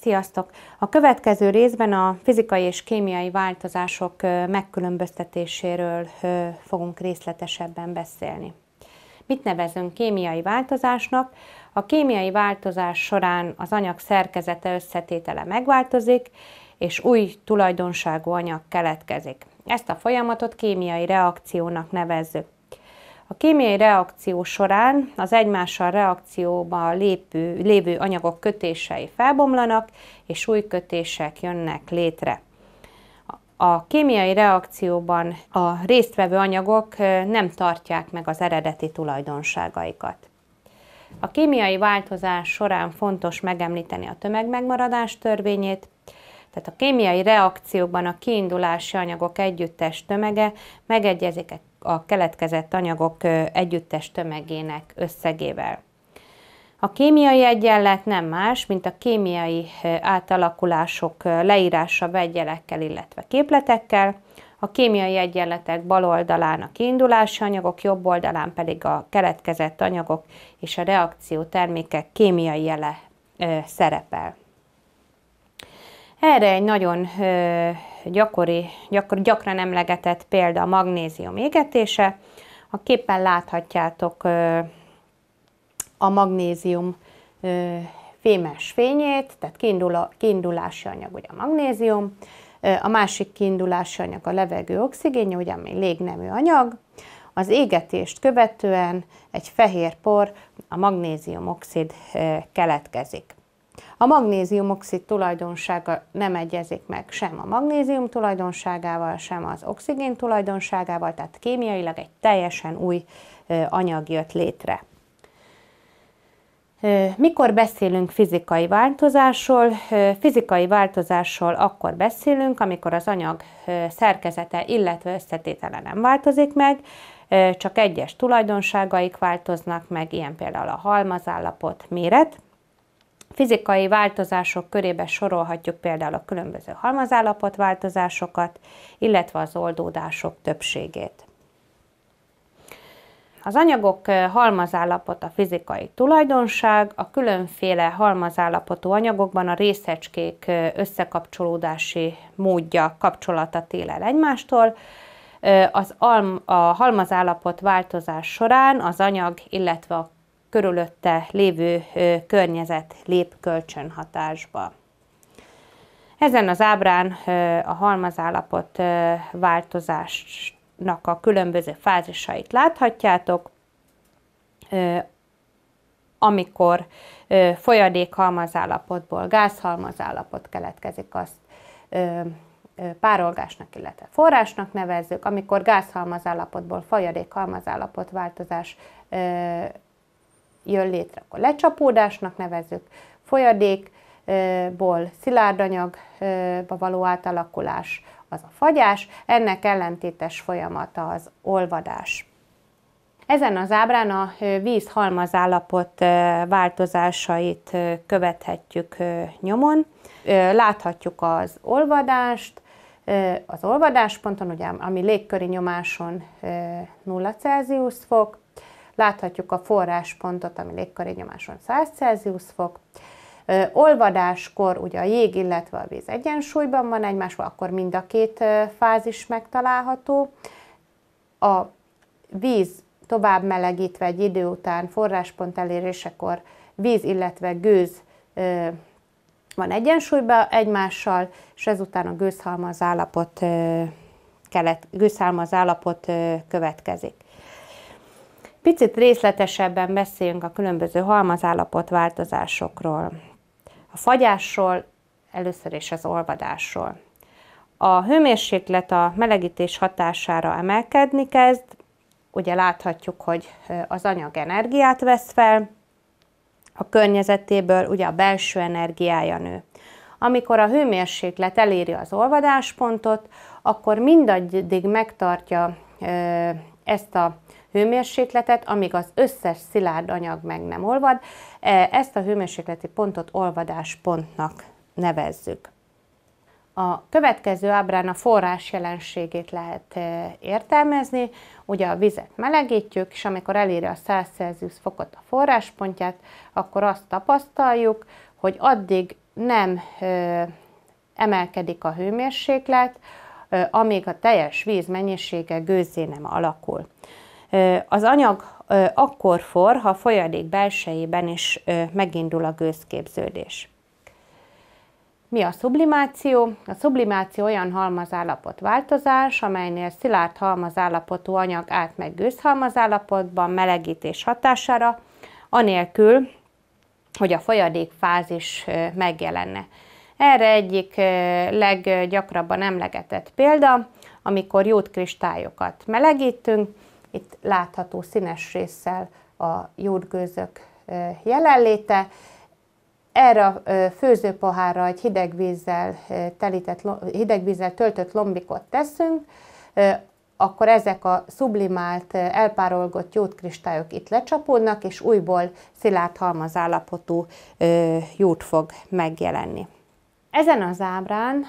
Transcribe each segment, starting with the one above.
Sziasztok! A következő részben a fizikai és kémiai változások megkülönböztetéséről fogunk részletesebben beszélni. Mit nevezünk kémiai változásnak? A kémiai változás során az anyag szerkezete összetétele megváltozik, és új tulajdonságú anyag keletkezik. Ezt a folyamatot kémiai reakciónak nevezzük. A kémiai reakció során az egymással reakcióba lépő, lévő anyagok kötései felbomlanak, és új kötések jönnek létre. A kémiai reakcióban a résztvevő anyagok nem tartják meg az eredeti tulajdonságaikat. A kémiai változás során fontos megemlíteni a tömegmegmaradás törvényét, tehát a kémiai reakciókban a kiindulási anyagok együttes tömege megegyezik egy a keletkezett anyagok együttes tömegének összegével. A kémiai egyenlet nem más, mint a kémiai átalakulások leírása vegyelekkel, illetve képletekkel. A kémiai egyenletek bal oldalán a kiindulási anyagok, jobb oldalán pedig a keletkezett anyagok és a reakció termékek kémiai jele szerepel. Erre egy nagyon gyakori, gyakor, gyakran emlegetett példa a magnézium égetése. A képen láthatjátok a magnézium fémes fényét, tehát kiindul a, kiindulási anyag ugye a magnézium, a másik kiindulási anyag a levegő oxigénje, ugye ami légnemű anyag, az égetést követően egy fehér por, a magnézium oxid keletkezik. A magnézium oxid tulajdonsága nem egyezik meg sem a magnézium tulajdonságával, sem az oxigén tulajdonságával, tehát kémiailag egy teljesen új anyag jött létre. Mikor beszélünk fizikai változásról? Fizikai változásról akkor beszélünk, amikor az anyag szerkezete, illetve összetétele nem változik meg, csak egyes tulajdonságaik változnak meg, ilyen például a halmazállapot, méret, Fizikai változások körébe sorolhatjuk például a különböző halmazállapot változásokat, illetve az oldódások többségét. Az anyagok eh, a fizikai tulajdonság, a különféle halmazállapotú anyagokban a részecskék eh, összekapcsolódási módja kapcsolata tél egymástól, eh, az alm, a halmazállapot változás során az anyag, illetve a körülötte lévő környezet lép kölcsönhatásba. Ezen az ábrán a halmazállapot változásnak a különböző fázisait láthatjátok, amikor folyadék gáz gázhalmazállapot keletkezik, azt párolgásnak, illetve forrásnak nevezzük, amikor gázhalmazállapotból halmazállapot változás jön létre, akkor lecsapódásnak nevezük, folyadékból szilárdanyagba való átalakulás az a fagyás, ennek ellentétes folyamata az olvadás. Ezen az ábrán a víz halmazállapot változásait követhetjük nyomon. Láthatjuk az olvadást, az olvadásponton, ugye, ami légköri nyomáson 0 Celsius fok, Láthatjuk a forráspontot, ami légköri nyomáson 100 Celsius fok. Olvadáskor ugye a jég, illetve a víz egyensúlyban van egymásban, akkor mind a két fázis megtalálható. A víz tovább melegítve egy idő után forráspont elérésekor víz, illetve gőz van egyensúlyban egymással, és ezután a gőzhalmaz állapot, kelet, gőzhalmaz állapot következik. Picit részletesebben beszéljünk a különböző halmazállapot változásokról. A fagyásról, először is az olvadásról. A hőmérséklet a melegítés hatására emelkedni kezd, ugye láthatjuk, hogy az anyag energiát vesz fel, a környezetéből ugye a belső energiája nő. Amikor a hőmérséklet eléri az olvadáspontot, akkor mindaddig megtartja ezt a hőmérsékletet, amíg az összes szilárd anyag meg nem olvad. E, ezt a hőmérsékleti pontot olvadáspontnak nevezzük. A következő ábrán a forrás jelenségét lehet e, értelmezni. Ugye a vizet melegítjük, és amikor eléri a 100 Celsius fokot a forráspontját, akkor azt tapasztaljuk, hogy addig nem e, emelkedik a hőmérséklet, amíg a teljes víz mennyisége gőzé nem alakul. Az anyag akkor for, ha a folyadék belsejében is megindul a gőzképződés. Mi a szublimáció? A szublimáció olyan halmazállapot változás, amelynél szilárd halmazállapotú anyag átmegy gőzhalmazállapotban melegítés hatására, anélkül, hogy a folyadék fázis megjelenne. Erre egyik leggyakrabban emlegetett példa, amikor jódkristályokat melegítünk, itt látható színes résszel a jódgőzök jelenléte. Erre a főzőpohárra egy hideg vízzel, telített, hideg vízzel töltött lombikot teszünk, akkor ezek a sublimált, elpárolgott jódkristályok itt lecsapódnak, és újból szilárd halmazállapotú jód fog megjelenni. Ezen az ábrán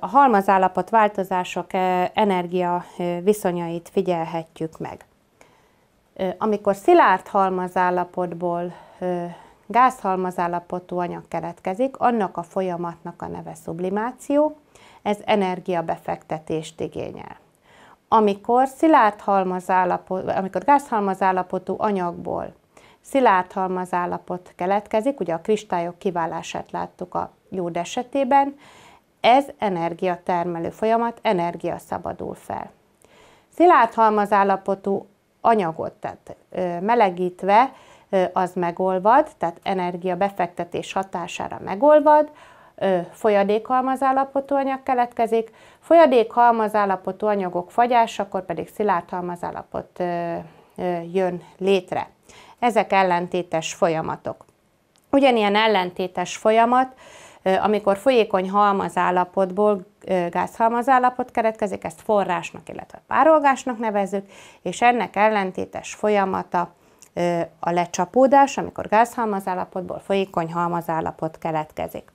a halmazállapot változások energia viszonyait figyelhetjük meg. Amikor szilárd halmazállapotból gázhalmazállapotú anyag keletkezik, annak a folyamatnak a neve sublimáció, ez energiabefektetést igényel. Amikor szilárd halmazállapot, amikor gázhalmazállapotú anyagból szilárd halmazállapot keletkezik, ugye a kristályok kiválását láttuk a Júd esetében ez energiatermelő folyamat, energia szabadul fel. Szilárd halmazállapotú anyagot, tehát melegítve az megolvad, tehát energia befektetés hatására megolvad, állapotú anyag keletkezik, állapotú anyagok akkor pedig szilárd halmazállapot jön létre. Ezek ellentétes folyamatok. Ugyanilyen ellentétes folyamat amikor folyékony halmazállapotból gázhalmazállapot keretkezik, ezt forrásnak, illetve párolgásnak nevezzük, és ennek ellentétes folyamata a lecsapódás, amikor gázhalmazállapotból folyékony halmazállapot keletkezik.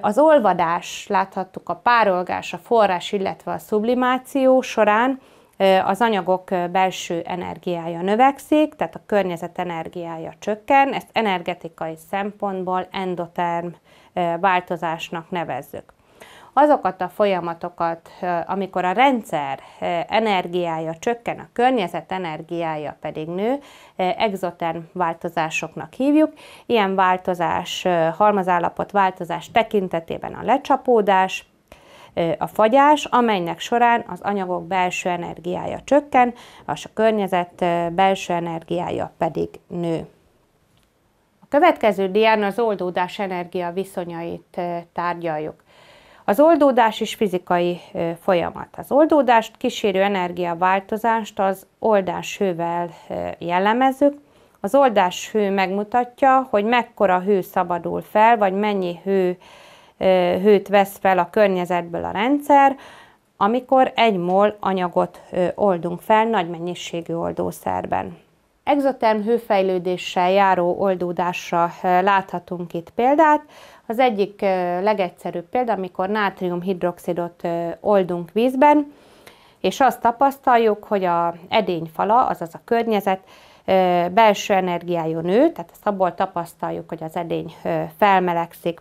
Az olvadás, láthattuk a párolgás, a forrás, illetve a sublimáció során az anyagok belső energiája növekszik, tehát a környezet energiája csökken, ezt energetikai szempontból endoterm változásnak nevezzük. Azokat a folyamatokat, amikor a rendszer energiája csökken, a környezet energiája pedig nő, exoterm változásoknak hívjuk. Ilyen változás, halmazállapot változás tekintetében a lecsapódás, a fagyás, amelynek során az anyagok belső energiája csökken, és a környezet belső energiája pedig nő. A következő dián az oldódás energia viszonyait tárgyaljuk. Az oldódás is fizikai folyamat. Az oldódást kísérő energiaváltozást az oldás hővel jellemezzük. Az oldás hő megmutatja, hogy mekkora hő szabadul fel, vagy mennyi hő hőt vesz fel a környezetből a rendszer, amikor egy mol anyagot oldunk fel nagy mennyiségű oldószerben. Exoterm hőfejlődéssel járó oldódásra láthatunk itt példát. Az egyik legegyszerűbb példa, amikor nátriumhidroxidot oldunk vízben, és azt tapasztaljuk, hogy a edényfala, azaz a környezet belső energiájú nő, tehát ezt abból tapasztaljuk, hogy az edény felmelegszik.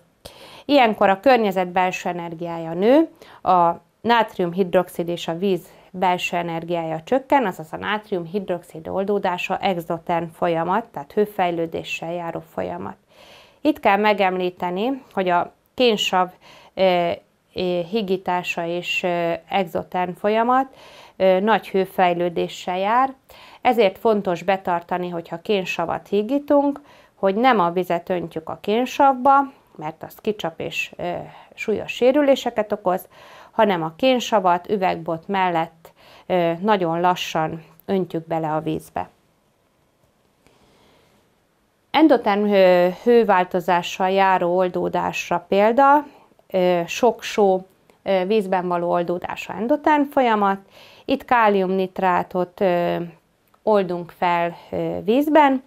Ilyenkor a környezet belső energiája nő, a nátriumhidroxid és a víz belső energiája csökken, azaz a nátriumhidroxid oldódása exotern folyamat, tehát hőfejlődéssel járó folyamat. Itt kell megemlíteni, hogy a kénsav higítása és exotern folyamat nagy hőfejlődéssel jár, ezért fontos betartani, hogyha kénsavat hígítunk, hogy nem a vizet öntjük a kénsavba, mert az kicsap és ö, súlyos sérüléseket okoz, hanem a kénsavat üvegbot mellett ö, nagyon lassan öntjük bele a vízbe. Endoterm hőváltozással járó oldódásra példa, sok só vízben való oldódása endoterm folyamat. Itt káliumnitrátot oldunk fel vízben,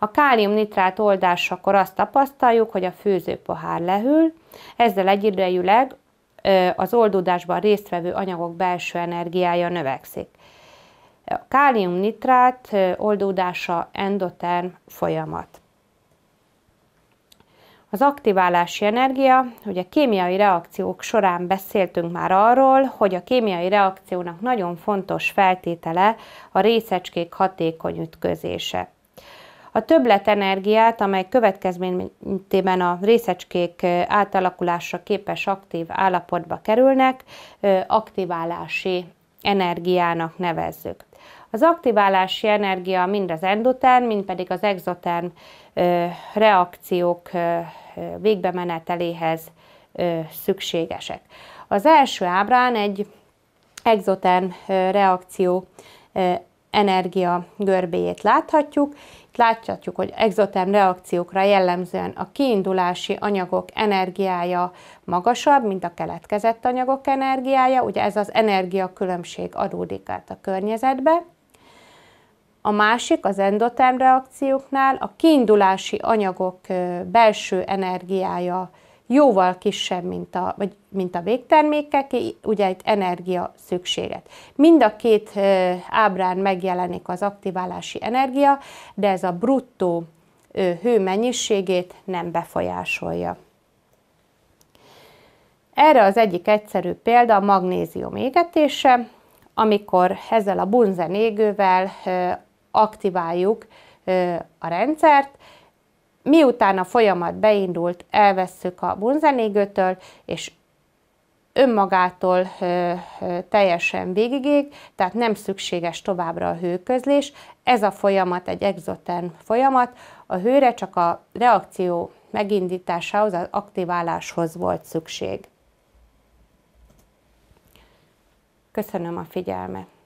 a kálium-nitrát oldásakor azt tapasztaljuk, hogy a főzőpohár lehűl, ezzel egyidejűleg az oldódásban résztvevő anyagok belső energiája növekszik. A kálium-nitrát oldódása endoterm folyamat. Az aktiválási energia, ugye kémiai reakciók során beszéltünk már arról, hogy a kémiai reakciónak nagyon fontos feltétele a részecskék hatékony ütközése. A többletenergiát, amely következményében a részecskék átalakulásra képes aktív állapotba kerülnek, aktiválási energiának nevezzük. Az aktiválási energia mind az endoterm, mind pedig az exoterm reakciók végbemeneteléhez szükségesek. Az első ábrán egy exoterm reakció energia görbéjét láthatjuk láthatjuk, hogy exoterm reakciókra jellemzően a kiindulási anyagok energiája magasabb, mint a keletkezett anyagok energiája, ugye ez az energiakülönbség adódik át a környezetbe. A másik az endoterm reakcióknál a kiindulási anyagok belső energiája jóval kisebb, mint a, vagy, mint a végtermékek, ugye egy energia szükséget. Mind a két ábrán megjelenik az aktiválási energia, de ez a bruttó hő mennyiségét nem befolyásolja. Erre az egyik egyszerű példa a magnézium égetése, amikor ezzel a bunzen égővel aktiváljuk a rendszert, miután a folyamat beindult, elvesszük a bunzenégőtől, és önmagától ö, ö, teljesen végigég, tehát nem szükséges továbbra a hőközlés. Ez a folyamat egy exoterm folyamat, a hőre csak a reakció megindításához, az aktiváláshoz volt szükség. Köszönöm a figyelmet!